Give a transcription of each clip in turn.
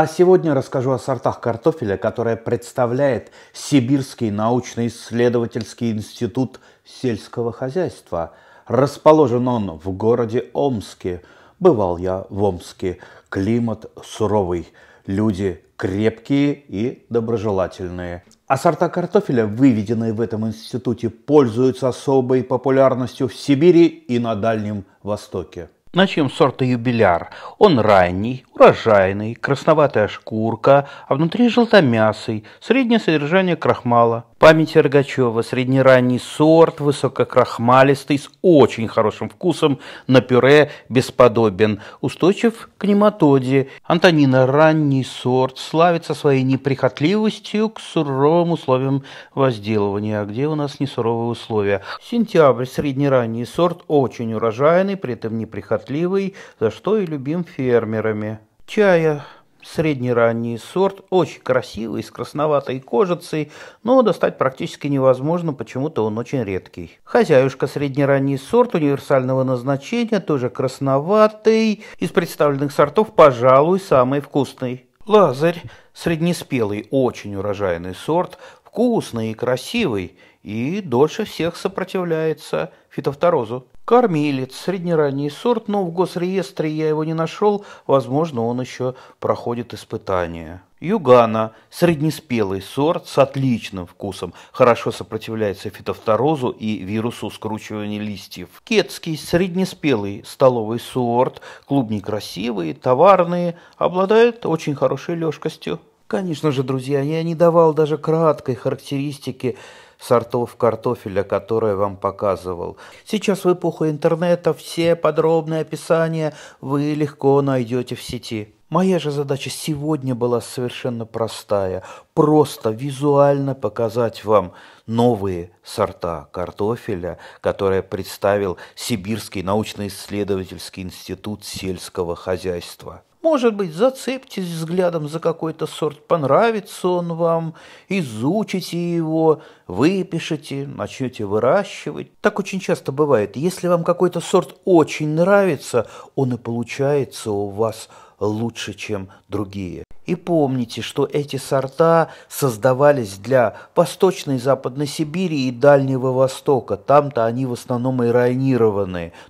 А сегодня расскажу о сортах картофеля, которые представляет Сибирский научно-исследовательский институт сельского хозяйства. Расположен он в городе Омске. Бывал я в Омске. Климат суровый, люди крепкие и доброжелательные. А сорта картофеля, выведенные в этом институте, пользуются особой популярностью в Сибири и на Дальнем Востоке. Начнем с сорта юбиляр. Он ранний, урожайный, красноватая шкурка, а внутри желтомясый, среднее содержание крахмала. Память Рогачева, среднеранний сорт, высококрахмалистый, с очень хорошим вкусом, на пюре бесподобен, устойчив к нематоде. Антонина, ранний сорт, славится своей неприхотливостью к суровым условиям возделывания. А где у нас не суровые условия? Сентябрь, среднеранний сорт, очень урожайный, при этом неприхотливый, за что и любим фермерами чая. Средний ранний сорт, очень красивый, с красноватой кожицей, но достать практически невозможно, почему-то он очень редкий. Хозяюшка среднеранний сорт универсального назначения, тоже красноватый, из представленных сортов, пожалуй, самый вкусный. Лазарь – среднеспелый, очень урожайный сорт, вкусный и красивый, и дольше всех сопротивляется фитофторозу. Кормилец, среднеранний сорт, но в госреестре я его не нашел, возможно, он еще проходит испытания. Югана – среднеспелый сорт с отличным вкусом, хорошо сопротивляется фитофторозу и вирусу скручивания листьев. Кетский – среднеспелый столовый сорт, клубни красивые, товарные, обладает очень хорошей лёжкостью. Конечно же, друзья, я не давал даже краткой характеристики сортов картофеля, которые я вам показывал. Сейчас в эпоху интернета все подробные описания вы легко найдете в сети. Моя же задача сегодня была совершенно простая. Просто визуально показать вам новые сорта картофеля, которые представил Сибирский научно-исследовательский институт сельского хозяйства. Может быть, зацепитесь взглядом за какой-то сорт, понравится он вам, изучите его, выпишите, начнете выращивать. Так очень часто бывает. Если вам какой-то сорт очень нравится, он и получается у вас – лучше, чем другие. И помните, что эти сорта создавались для Восточной и Западной Сибири и Дальнего Востока. Там-то они в основном и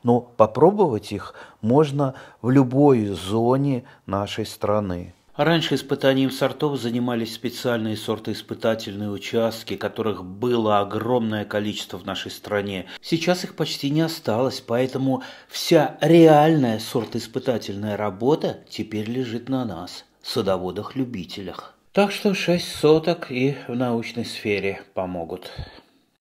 Но попробовать их можно в любой зоне нашей страны. Раньше испытанием сортов занимались специальные сортоиспытательные участки, которых было огромное количество в нашей стране. Сейчас их почти не осталось, поэтому вся реальная сортоиспытательная работа теперь лежит на нас, садоводах-любителях. Так что шесть соток и в научной сфере помогут.